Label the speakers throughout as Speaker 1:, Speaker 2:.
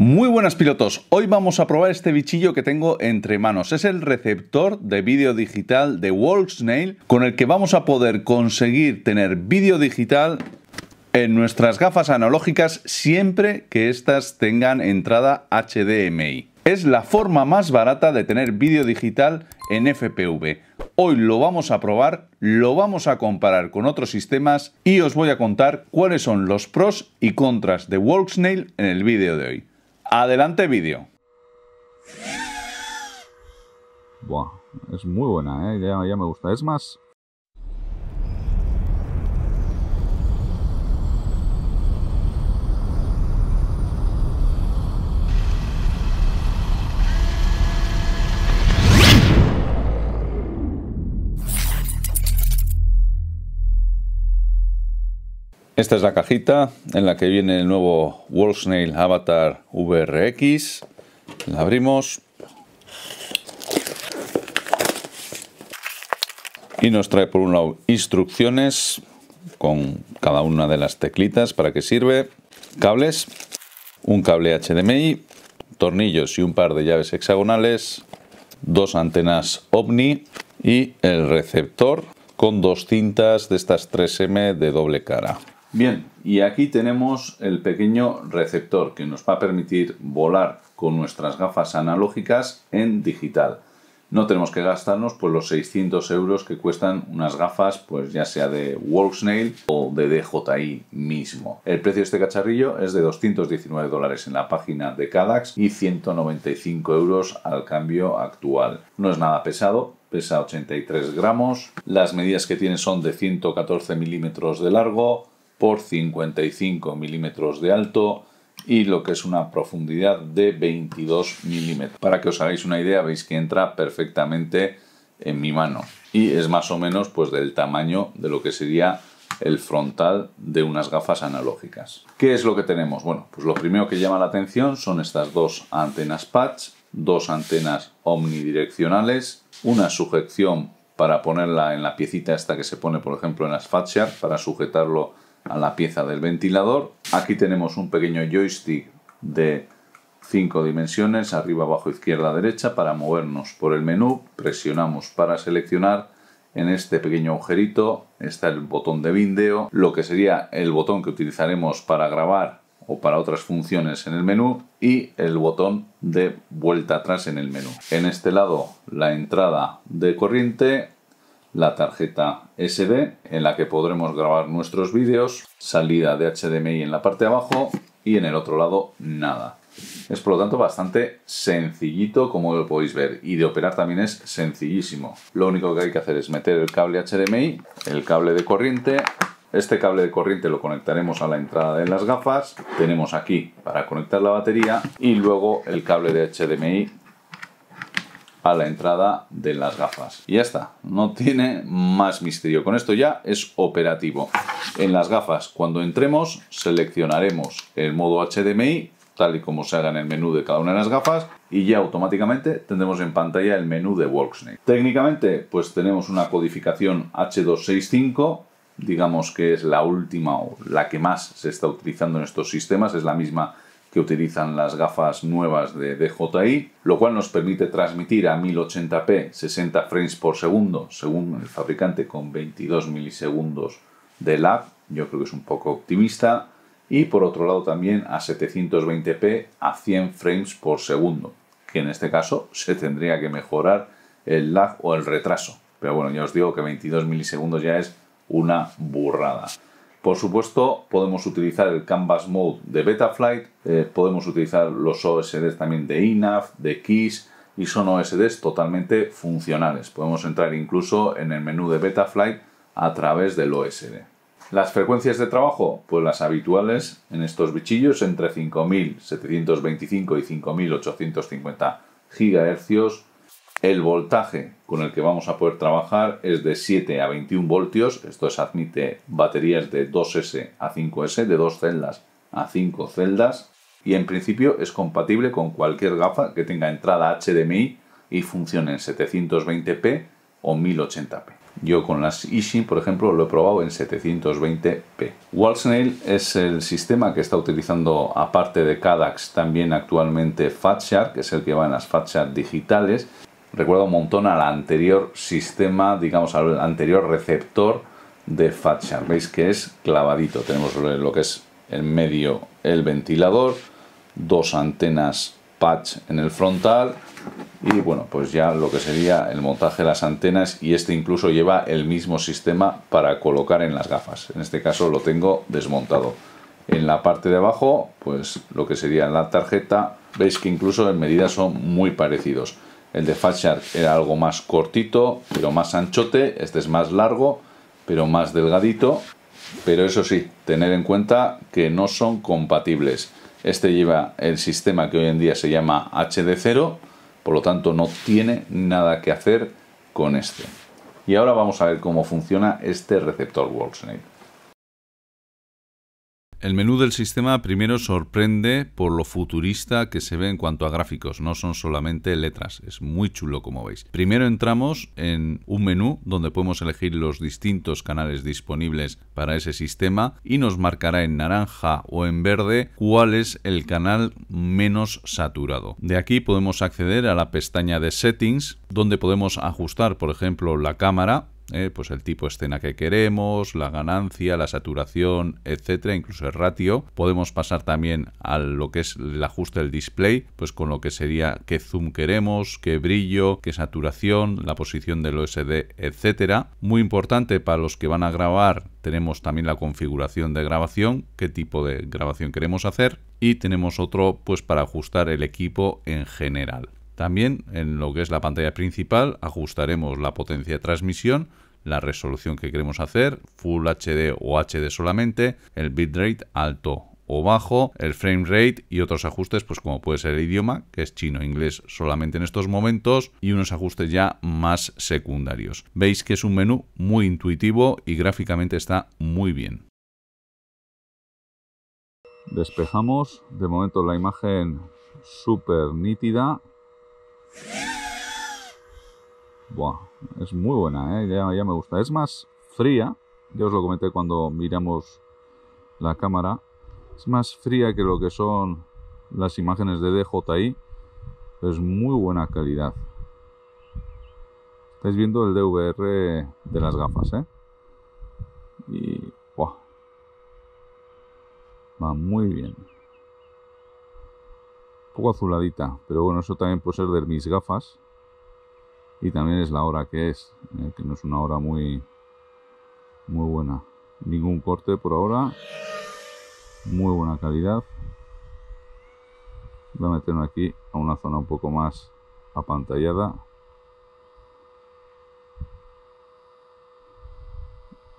Speaker 1: Muy buenas pilotos, hoy vamos a probar este bichillo que tengo entre manos. Es el receptor de vídeo digital de Walksnail con el que vamos a poder conseguir tener vídeo digital en nuestras gafas analógicas siempre que éstas tengan entrada HDMI. Es la forma más barata de tener vídeo digital en FPV. Hoy lo vamos a probar, lo vamos a comparar con otros sistemas y os voy a contar cuáles son los pros y contras de Walksnail en el vídeo de hoy. Adelante vídeo. Buah, es muy buena, ¿eh? ya, ya me gusta. Es más, Esta es la cajita en la que viene el nuevo Snail Avatar VRX. La abrimos. Y nos trae por un lado instrucciones con cada una de las teclitas para que sirve. Cables, un cable HDMI, tornillos y un par de llaves hexagonales, dos antenas OVNI y el receptor con dos cintas de estas 3M de doble cara. Bien, y aquí tenemos el pequeño receptor que nos va a permitir volar con nuestras gafas analógicas en digital. No tenemos que gastarnos pues, los 600 euros que cuestan unas gafas, pues ya sea de Wolfsnail o de DJI mismo. El precio de este cacharrillo es de 219 dólares en la página de Cadax y 195 euros al cambio actual. No es nada pesado, pesa 83 gramos. Las medidas que tiene son de 114 milímetros de largo, por 55 milímetros de alto y lo que es una profundidad de 22 milímetros. Para que os hagáis una idea, veis que entra perfectamente en mi mano y es más o menos pues del tamaño de lo que sería el frontal de unas gafas analógicas. ¿Qué es lo que tenemos? Bueno, pues lo primero que llama la atención son estas dos antenas patch, dos antenas omnidireccionales, una sujeción para ponerla en la piecita esta que se pone, por ejemplo, en las Fatshark para sujetarlo a la pieza del ventilador. Aquí tenemos un pequeño joystick de 5 dimensiones, arriba, abajo, izquierda, derecha, para movernos por el menú. Presionamos para seleccionar. En este pequeño agujerito está el botón de vídeo, lo que sería el botón que utilizaremos para grabar o para otras funciones en el menú y el botón de vuelta atrás en el menú. En este lado la entrada de corriente la tarjeta SD en la que podremos grabar nuestros vídeos, salida de HDMI en la parte de abajo y en el otro lado nada. Es por lo tanto bastante sencillito como lo podéis ver y de operar también es sencillísimo. Lo único que hay que hacer es meter el cable HDMI, el cable de corriente, este cable de corriente lo conectaremos a la entrada de las gafas, tenemos aquí para conectar la batería y luego el cable de HDMI la entrada de las gafas. Y ya está, no tiene más misterio. Con esto ya es operativo. En las gafas, cuando entremos, seleccionaremos el modo HDMI, tal y como se haga en el menú de cada una de las gafas, y ya automáticamente tendremos en pantalla el menú de Worksnake. Técnicamente, pues tenemos una codificación H265 digamos que es la última o la que más se está utilizando en estos sistemas, es la misma utilizan las gafas nuevas de DJI, lo cual nos permite transmitir a 1080p 60 frames por segundo, según el fabricante, con 22 milisegundos de lag. Yo creo que es un poco optimista. Y por otro lado también a 720p a 100 frames por segundo, que en este caso se tendría que mejorar el lag o el retraso. Pero bueno, ya os digo que 22 milisegundos ya es una burrada. Por supuesto, podemos utilizar el Canvas Mode de Betaflight, eh, podemos utilizar los OSDs también de INAF, e de KISS, y son OSDs totalmente funcionales. Podemos entrar incluso en el menú de Betaflight a través del OSD. Las frecuencias de trabajo, pues las habituales en estos bichillos entre 5725 y 5850 GHz. El voltaje, con el que vamos a poder trabajar es de 7 a 21 voltios, esto admite baterías de 2S a 5S, de 2 celdas a 5 celdas, y en principio es compatible con cualquier gafa que tenga entrada HDMI y funcione en 720p o 1080p. Yo con las Ishin, por ejemplo, lo he probado en 720p. Wallsnail es el sistema que está utilizando, aparte de Cadax, también actualmente Fatshark, que es el que va en las Fatshark digitales, Recuerdo un montón al anterior sistema, digamos, al anterior receptor de facha. Veis que es clavadito. Tenemos lo que es en medio el ventilador, dos antenas patch en el frontal y bueno, pues ya lo que sería el montaje de las antenas y este incluso lleva el mismo sistema para colocar en las gafas. En este caso lo tengo desmontado. En la parte de abajo, pues lo que sería la tarjeta, veis que incluso en medidas son muy parecidos. El de Fat era algo más cortito, pero más anchote. Este es más largo, pero más delgadito. Pero eso sí, tener en cuenta que no son compatibles. Este lleva el sistema que hoy en día se llama HD0, por lo tanto no tiene nada que hacer con este. Y ahora vamos a ver cómo funciona este receptor Wolfsnake. El menú del sistema primero sorprende por lo futurista que se ve en cuanto a gráficos, no son solamente letras, es muy chulo como veis. Primero entramos en un menú donde podemos elegir los distintos canales disponibles para ese sistema y nos marcará en naranja o en verde cuál es el canal menos saturado. De aquí podemos acceder a la pestaña de settings donde podemos ajustar por ejemplo la cámara eh, pues el tipo de escena que queremos, la ganancia, la saturación, etcétera, incluso el ratio. Podemos pasar también a lo que es el ajuste del display, pues con lo que sería qué zoom queremos, qué brillo, qué saturación, la posición del OSD, etcétera. Muy importante para los que van a grabar, tenemos también la configuración de grabación, qué tipo de grabación queremos hacer y tenemos otro pues para ajustar el equipo en general. También en lo que es la pantalla principal ajustaremos la potencia de transmisión, la resolución que queremos hacer, Full HD o HD solamente, el bitrate alto o bajo, el frame rate y otros ajustes, pues como puede ser el idioma, que es chino e inglés solamente en estos momentos, y unos ajustes ya más secundarios. Veis que es un menú muy intuitivo y gráficamente está muy bien. Despejamos, de momento la imagen súper nítida, es muy buena, ¿eh? ya, me gusta. Es más fría, ya os lo comenté cuando miramos la cámara. Es más fría que lo que son las imágenes de DJI. es muy buena calidad. Estáis viendo el DVR de las gafas, ¿eh? Y... ¡buah! Va muy bien. Un poco azuladita, pero bueno, eso también puede ser de mis gafas y también es la hora que es, eh, que no es una hora muy, muy buena. Ningún corte por ahora, muy buena calidad. Voy a meterme aquí a una zona un poco más apantallada.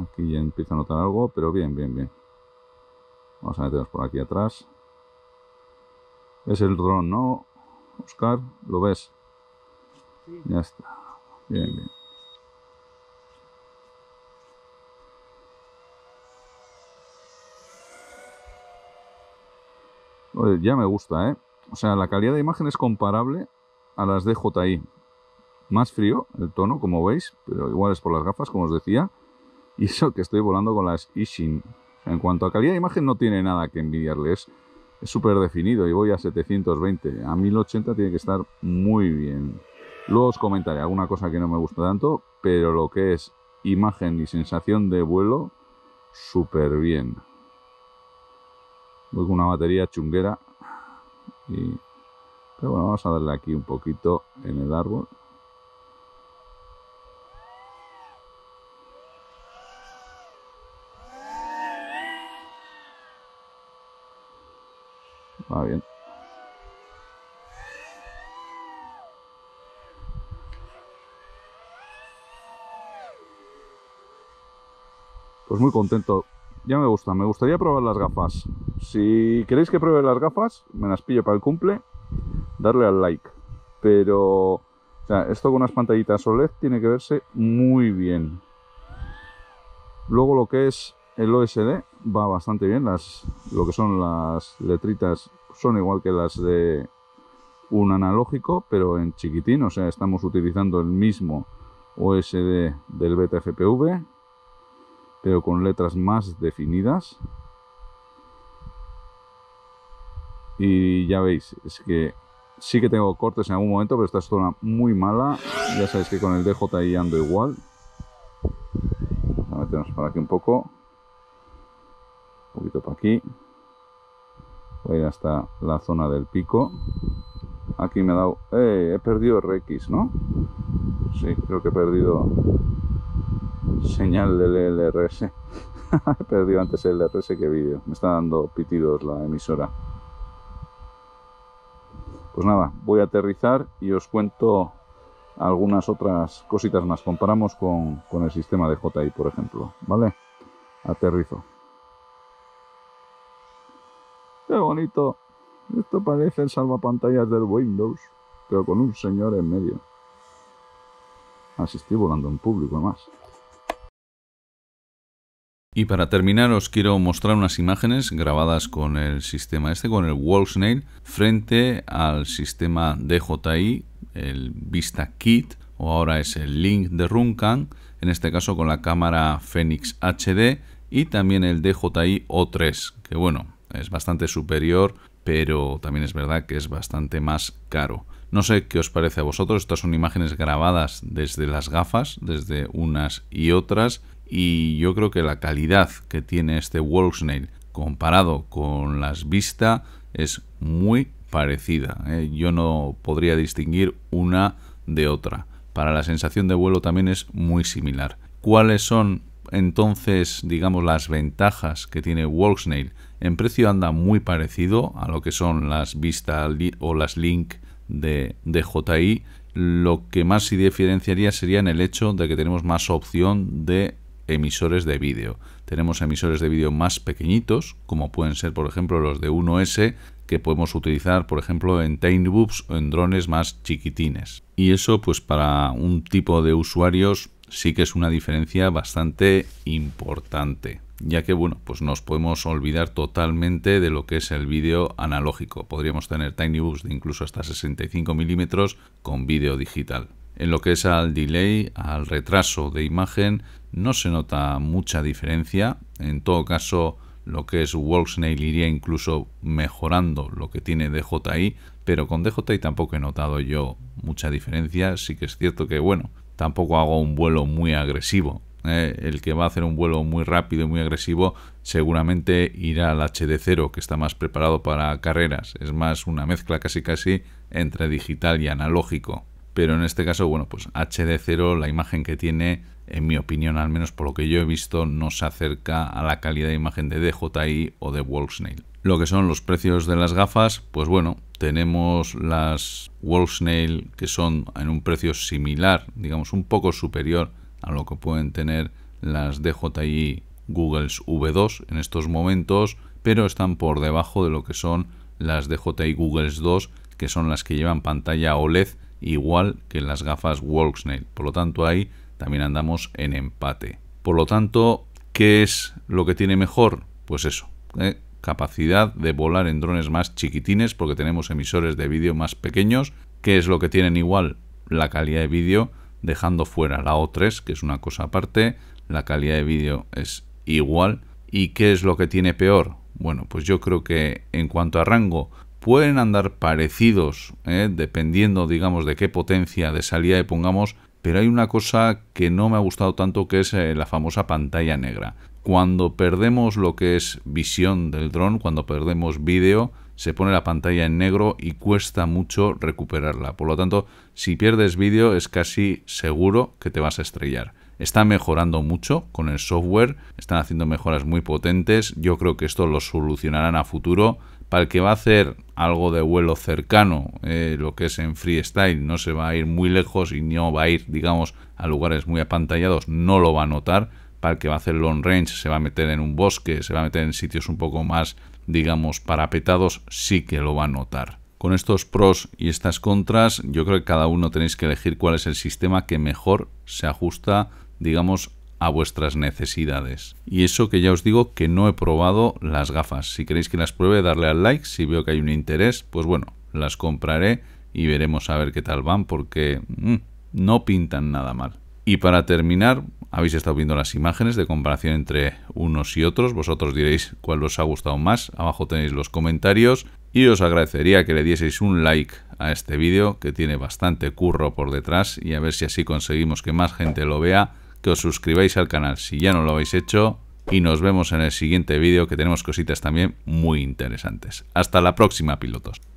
Speaker 1: Aquí ya empieza a notar algo, pero bien, bien, bien. Vamos a meternos por aquí atrás. Es el dron, no, Oscar? ¿Lo ves? Ya está. Bien, bien. ya me gusta, ¿eh? O sea, la calidad de imagen es comparable a las de DJI. Más frío el tono, como veis, pero igual es por las gafas, como os decía. Y eso que estoy volando con las Ishin. en cuanto a calidad de imagen, no tiene nada que envidiarles. Es súper definido y voy a 720. A 1080 tiene que estar muy bien. Luego os comentaré alguna cosa que no me gusta tanto, pero lo que es imagen y sensación de vuelo, súper bien. Voy con una batería chunguera. Y... Pero bueno, vamos a darle aquí un poquito en el árbol. Va bien. Pues muy contento. Ya me gusta, me gustaría probar las gafas. Si queréis que pruebe las gafas, me las pillo para el cumple, darle al like. Pero esto con unas pantallitas OLED tiene que verse muy bien. Luego lo que es el OSD va bastante bien, las, lo que son las letritas son igual que las de un analógico, pero en chiquitín, o sea, estamos utilizando el mismo OSD del Beta FPV, pero con letras más definidas. Y ya veis, es que sí que tengo cortes en algún momento, pero esta es zona muy mala. Ya sabéis que con el DJI ando igual. Vamos a para aquí un poco. Un poquito para aquí. Voy a ir hasta la zona del pico. Aquí me ha dado... Eh, he perdido RX, ¿no? Sí, creo que he perdido señal del LRS. He perdido antes el LRS que vídeo. Me está dando pitidos la emisora. Pues nada, voy a aterrizar y os cuento algunas otras cositas más. Comparamos con, el sistema de JI, por ejemplo. ¿Vale? Aterrizo. ¡Qué bonito! Esto parece el salvapantallas del Windows, pero con un señor en medio. estoy volando en público, más. Y para terminar os quiero mostrar unas imágenes grabadas con el sistema este, con el Wall Snail, frente al sistema DJI, el Vista Kit, o ahora es el Link de Runcan, en este caso con la cámara Phoenix HD y también el DJI O3, que bueno, es bastante superior, pero también es verdad que es bastante más caro. No sé qué os parece a vosotros, estas son imágenes grabadas desde las gafas, desde unas y otras, y yo creo que la calidad que tiene este Wolfsnail comparado con las Vista es muy parecida. ¿eh? Yo no podría distinguir una de otra. Para la sensación de vuelo también es muy similar. ¿Cuáles son entonces, digamos, las ventajas que tiene Wolfsnail? En precio anda muy parecido a lo que son las Vista o las Link de, de JI lo que más se diferenciaría sería en el hecho de que tenemos más opción de emisores de vídeo. Tenemos emisores de vídeo más pequeñitos, como pueden ser, por ejemplo, los de 1S, que podemos utilizar, por ejemplo, en tinybooks o en drones más chiquitines. Y eso, pues para un tipo de usuarios sí que es una diferencia bastante importante, ya que bueno, pues nos podemos olvidar totalmente de lo que es el vídeo analógico. Podríamos tener tinybooks de incluso hasta 65 milímetros con vídeo digital. En lo que es al delay, al retraso de imagen, no se nota mucha diferencia. En todo caso, lo que es Wolfsnail iría incluso mejorando lo que tiene DJI, pero con DJI tampoco he notado yo mucha diferencia. Sí que es cierto que, bueno, tampoco hago un vuelo muy agresivo. ¿eh? el que va a hacer un vuelo muy rápido y muy agresivo seguramente irá al HD0 que está más preparado para carreras. Es más una mezcla casi casi entre digital y analógico. Pero en este caso, bueno, pues HD0 la imagen que tiene en mi opinión, al menos por lo que yo he visto, no se acerca a la calidad de imagen de DJI o de Wolfsnail. Lo que son los precios de las gafas, pues bueno, tenemos las Wolfsnail que son en un precio similar, digamos un poco superior a lo que pueden tener las DJI Google's V2 en estos momentos, pero están por debajo de lo que son las DJI Google's 2, que son las que llevan pantalla OLED igual que las gafas Wolfsnail. Por lo tanto, ahí también andamos en empate. Por lo tanto, ¿qué es lo que tiene mejor? Pues eso, ¿eh? capacidad de volar en drones más chiquitines porque tenemos emisores de vídeo más pequeños. ¿Qué es lo que tienen igual? La calidad de vídeo, dejando fuera la O3, que es una cosa aparte, la calidad de vídeo es igual. ¿Y qué es lo que tiene peor? Bueno, pues yo creo que en cuanto a rango, pueden andar parecidos, ¿eh? dependiendo, digamos, de qué potencia de salida le pongamos, pero hay una cosa que no me ha gustado tanto que es eh, la famosa pantalla negra. Cuando perdemos lo que es visión del dron, cuando perdemos vídeo, se pone la pantalla en negro y cuesta mucho recuperarla. Por lo tanto, si pierdes vídeo es casi seguro que te vas a estrellar. Está mejorando mucho con el software, están haciendo mejoras muy potentes, yo creo que esto lo solucionarán a futuro para el que va a hacer algo de vuelo cercano, eh, lo que es en freestyle, no se va a ir muy lejos y no va a ir, digamos, a lugares muy apantallados, no lo va a notar. Para el que va a hacer long range, se va a meter en un bosque, se va a meter en sitios un poco más, digamos, parapetados, sí que lo va a notar. Con estos pros y estas contras, yo creo que cada uno tenéis que elegir cuál es el sistema que mejor se ajusta, digamos, a vuestras necesidades. Y eso que ya os digo que no he probado las gafas. Si queréis que las pruebe, darle al like. Si veo que hay un interés, pues bueno, las compraré y veremos a ver qué tal van porque mm, no pintan nada mal. Y para terminar, habéis estado viendo las imágenes de comparación entre unos y otros. Vosotros diréis cuál os ha gustado más. Abajo tenéis los comentarios. Y os agradecería que le dieseis un like a este vídeo que tiene bastante curro por detrás y a ver si así conseguimos que más gente lo vea que os suscribáis al canal si ya no lo habéis hecho y nos vemos en el siguiente vídeo que tenemos cositas también muy interesantes. Hasta la próxima, pilotos.